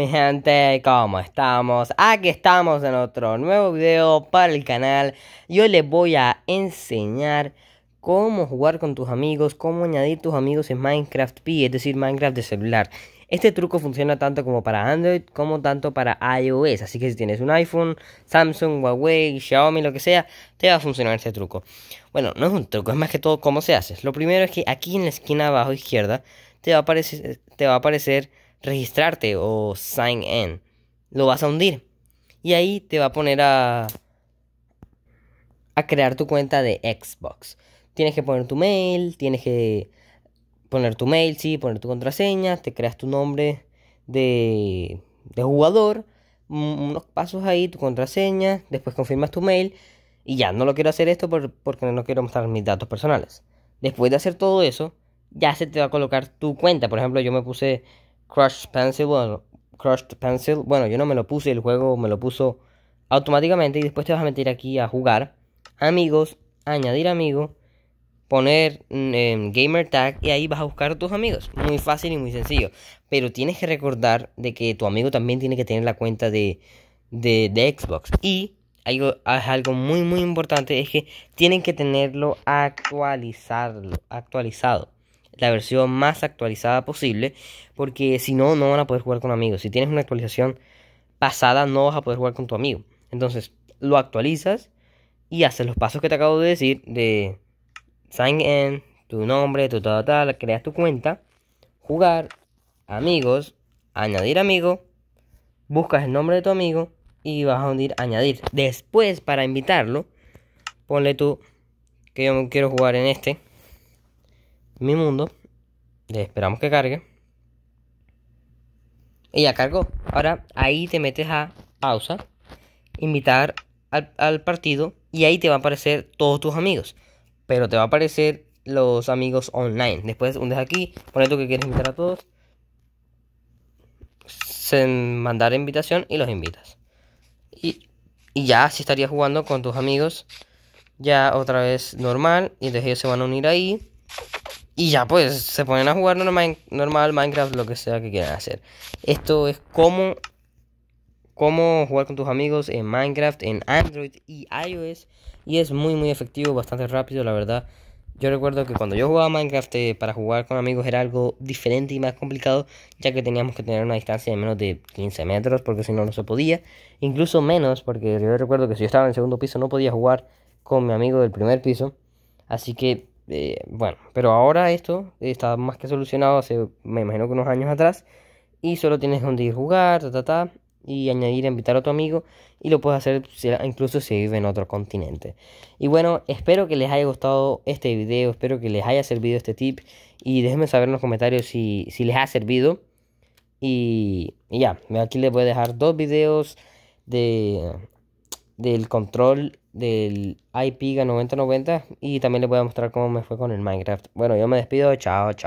Mi gente, ¿cómo estamos? Aquí estamos en otro nuevo video para el canal. Yo les voy a enseñar cómo jugar con tus amigos, cómo añadir tus amigos en Minecraft P, es decir, Minecraft de celular. Este truco funciona tanto como para Android como tanto para iOS, así que si tienes un iPhone, Samsung, Huawei, Xiaomi, lo que sea, te va a funcionar este truco. Bueno, no es un truco, es más que todo cómo se hace. Lo primero es que aquí en la esquina abajo izquierda te va a aparecer, te va a aparecer registrarte o sign in. Lo vas a hundir. Y ahí te va a poner a, a crear tu cuenta de Xbox. Tienes que poner tu mail, tienes que poner tu mail, sí, poner tu contraseña, te creas tu nombre de, de jugador, unos pasos ahí, tu contraseña, después confirmas tu mail y ya, no lo quiero hacer esto porque no quiero mostrar mis datos personales. Después de hacer todo eso, ya se te va a colocar tu cuenta. Por ejemplo, yo me puse Crushed Pencil, bueno, Crushed Pencil, bueno, yo no me lo puse, el juego me lo puso automáticamente y después te vas a meter aquí a jugar, amigos, añadir amigo, poner mm, em, gamer tag y ahí vas a buscar a tus amigos. Muy fácil y muy sencillo, pero tienes que recordar de que tu amigo también tiene que tener la cuenta de, de, Xbox y algo, algo muy muy importante es que tienen que tenerlo actualizado, actualizado la versión más actualizada posible, porque si no, no van a poder jugar con amigos. Si tienes una actualización pasada, no vas a poder jugar con tu amigo. Entonces, lo actualizas y haces los pasos que te acabo de decir de sign in, tu nombre, tu tal, creas tu cuenta, jugar, amigos, añadir amigo, buscas el nombre de tu amigo y vas a hundir añadir. Después, para invitarlo, ponle tú que yo quiero jugar en este mi mundo. esperamos que cargue. Y ya cargó. Ahora ahí te metes a pausa, invitar al, partido y ahí te van a aparecer todos tus amigos. Pero te va a aparecer los amigos online. Después hundes aquí, pones tú que quieres invitar a todos. mandar invitación y los invitas. Y, y ya si estarías jugando con tus amigos. Ya otra vez normal. Y entonces ellos se van a unir ahí. Y ya pues se ponen a jugar normal, normal Minecraft, lo que sea que quieran hacer. Esto es como cómo jugar con tus amigos en Minecraft, en Android y iOS. Y es muy muy efectivo, bastante rápido, la verdad. Yo recuerdo que cuando yo jugaba Minecraft eh, para jugar con amigos era algo diferente y más complicado, ya que teníamos que tener una distancia de menos de 15 metros, porque si no, no se podía. Incluso menos, porque yo recuerdo que si yo estaba en el segundo piso no podía jugar con mi amigo del primer piso. Así que eh, bueno, pero ahora esto está más que solucionado hace, me imagino que unos años atrás. Y solo tienes donde ir jugar, ta, y añadir, invitar a tu amigo. Y lo puedes hacer incluso si vive en otro continente. Y bueno, espero que les haya gustado este video. Espero que les haya servido este tip. Y déjenme saber en los comentarios si, les ha servido. Y, ya, aquí les voy a dejar dos videos de, del control del iPiga 9090 y también les voy a mostrar cómo me fue con el Minecraft. Bueno, yo me despido, chao, chao.